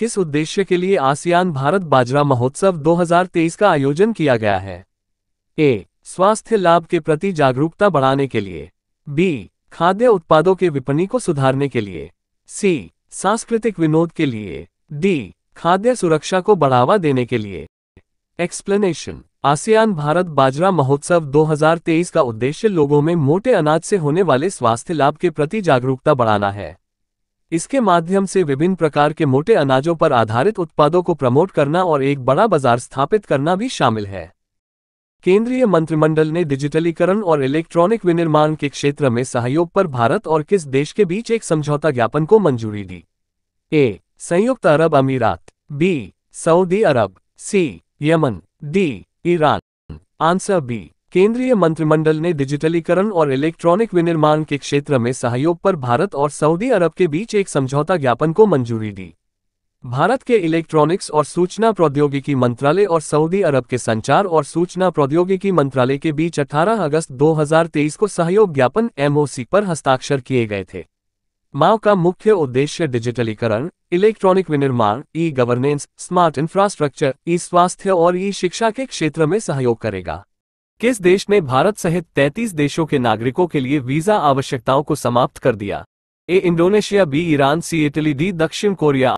किस उद्देश्य के लिए आसियान भारत बाजरा महोत्सव 2023 का आयोजन किया गया है ए स्वास्थ्य लाभ के प्रति जागरूकता बढ़ाने के लिए बी खाद्य उत्पादों के विपणी को सुधारने के लिए सी सांस्कृतिक विनोद के लिए डी खाद्य सुरक्षा को बढ़ावा देने के लिए एक्सप्लेनेशन आसियान भारत बाजरा महोत्सव 2023 का उद्देश्य लोगों में मोटे अनाज से होने वाले स्वास्थ्य लाभ के प्रति जागरूकता बढ़ाना है इसके माध्यम से विभिन्न प्रकार के मोटे अनाजों पर आधारित उत्पादों को प्रमोट करना और एक बड़ा बाजार स्थापित करना भी शामिल है केंद्रीय मंत्रिमंडल ने डिजिटलीकरण और इलेक्ट्रॉनिक विनिर्माण के क्षेत्र में सहयोग पर भारत और किस देश के बीच एक समझौता ज्ञापन को मंजूरी दी ए संयुक्त अरब अमीरात बी सऊदी अरब सी यमन डी ईरान आंसर बी केंद्रीय मंत्रिमंडल ने डिजिटलीकरण और इलेक्ट्रॉनिक विनिर्माण के क्षेत्र में सहयोग पर भारत और सऊदी अरब के बीच एक समझौता ज्ञापन को मंजूरी दी भारत के इलेक्ट्रॉनिक्स और सूचना प्रौद्योगिकी मंत्रालय और सऊदी अरब के संचार और सूचना प्रौद्योगिकी मंत्रालय के बीच 18 अगस्त 2023 को सहयोग ज्ञापन एमओसी पर हस्ताक्षर किए गए थे माओ का मुख्य उद्देश्य डिजिटलीकरण इलेक्ट्रॉनिक विनिर्माण E governance smart infrastructure E स्वास्थ्य और ई शिक्षा के क्षेत्र में सहयोग करेगा किस देश ने भारत सहित 33 देशों के नागरिकों के लिए वीजा आवश्यकताओं को समाप्त कर दिया ए इंडोनेशिया बी ईरान सी इटली डी दक्षिण कोरिया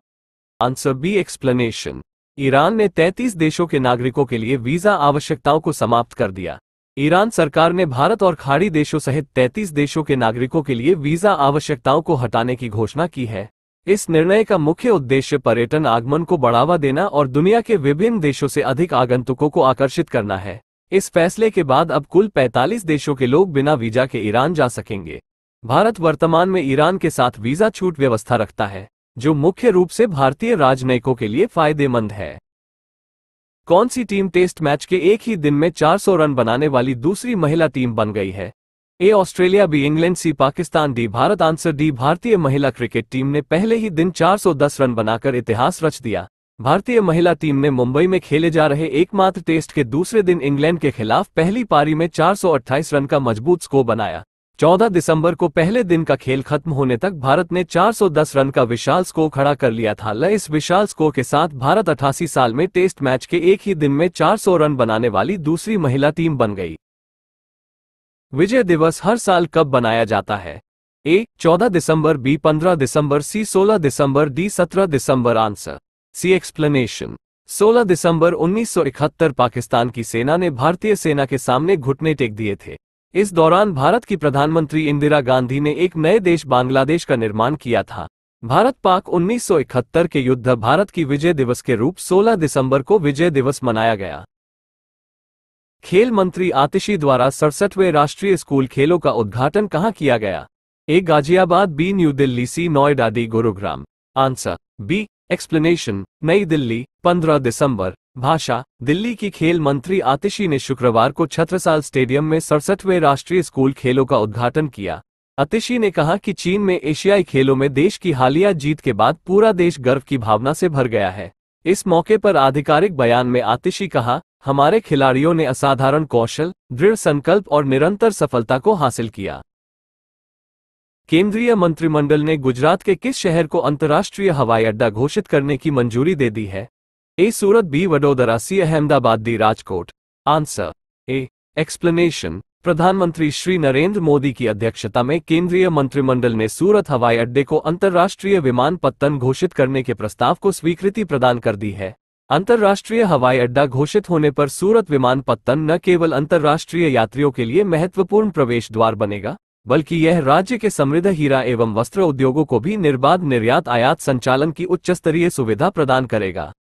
आंसर बी एक्सप्लेनेशन ईरान ने 33 देशों के नागरिकों के लिए वीजा आवश्यकताओं को समाप्त कर दिया ईरान सरकार ने भारत और खाड़ी देशों सहित 33 देशों के नागरिकों के लिए वीजा आवश्यकताओं को हटाने की घोषणा की है इस निर्णय का मुख्य उद्देश्य पर्यटन आगमन को बढ़ावा देना और दुनिया के विभिन्न देशों से अधिक आगंतुकों को आकर्षित करना है इस फैसले के बाद अब कुल 45 देशों के लोग बिना वीजा के ईरान जा सकेंगे भारत वर्तमान में ईरान के साथ वीजा छूट व्यवस्था रखता है जो मुख्य रूप से भारतीय राजनयिकों के लिए फायदेमंद है कौन सी टीम टेस्ट मैच के एक ही दिन में 400 रन बनाने वाली दूसरी महिला टीम बन गई है A Australia B England C Pakistan D Bharat answer D भारतीय महिला क्रिकेट टीम ने पहले ही दिन 410 रन बनाकर इतिहास रच दिया भारतीय महिला टीम ने मुंबई में खेले जा रहे एकमात्र टेस्ट के दूसरे दिन इंग्लैंड के खिलाफ पहली पारी में 428 रन का मजबूत स्कोर बनाया 14 दिसंबर को पहले दिन का खेल खत्म होने तक भारत ने 410 रन का विशाल स्कोर खड़ा कर लिया था ल इस विशाल स्कोर के साथ भारत अठासी साल में टेस्ट मैच के एक ही दिन में 400 रन बनाने वाली दूसरी महिला टीम बन गई विजय दिवस हर साल कब बनाया जाता है ए 14 दिसंबर बी 15 दिसंबर सी 16 दिसंबर डी 17 दिसंबर आंसर सी एक्सप्लेनेशन 16 दिसंबर 1971 पाकिस्तान की सेना ने भारतीय सेना के सामने घुटने टेक दिए थे इस दौरान भारत की प्रधानमंत्री इंदिरा गांधी ने एक नए देश बांग्लादेश का निर्माण किया था भारत पाक 1971 के युद्ध भारत की विजय दिवस के रूप 16 दिसंबर को विजय दिवस मनाया गया खेल मंत्री आतिशी द्वारा सड़सठवें राष्ट्रीय स्कूल खेलों का उद्घाटन कहाँ किया गया A Ghaziabad B New Delhi C Noida D Gurugram answer B explanation नई दिल्ली 15 दिसंबर भाषा दिल्ली की खेल मंत्री आतिशी ने शुक्रवार को छत्रसाल स्टेडियम में सड़सठवें राष्ट्रीय स्कूल खेलों का उद्घाटन किया आतिशी ने कहा कि चीन में एशियाई खेलों में देश की हालिया जीत के बाद पूरा देश गर्व की भावना से भर गया है इस मौके पर आधिकारिक बयान में आतिशी कहा हमारे खिलाड़ियों ने असाधारण कौशल दृढ़ संकल्प और निरंतर सफलता को हासिल किया केंद्रीय मंत्रिमंडल ने गुजरात के किस शहर को अंतर्राष्ट्रीय हवाई अड्डा घोषित करने की मंजूरी दे दी है A Surat B Vadodara C Ahmedabad D Rajkot answer A explanation प्रधानमंत्री श्री नरेंद्र मोदी की अध्यक्षता में केंद्रीय मंत्रिमंडल ने सूरत हवाई अड्डे को अंतर्राष्ट्रीय विमान पत्तन घोषित करने के प्रस्ताव को स्वीकृति प्रदान कर दी है अंतर्राष्ट्रीय हवाई अड्डा घोषित होने पर सूरत विमान पत्तन न केवल अंतर्राष्ट्रीय यात्रियों के लिए महत्वपूर्ण प्रवेश द्वार बनेगा बल्कि यह राज्य के समृद्ध हीरा एवं वस्त्र उद्योगों को भी निर्बाध निर्यात आयात संचालन की उच्च स्तरीय सुविधा प्रदान करेगा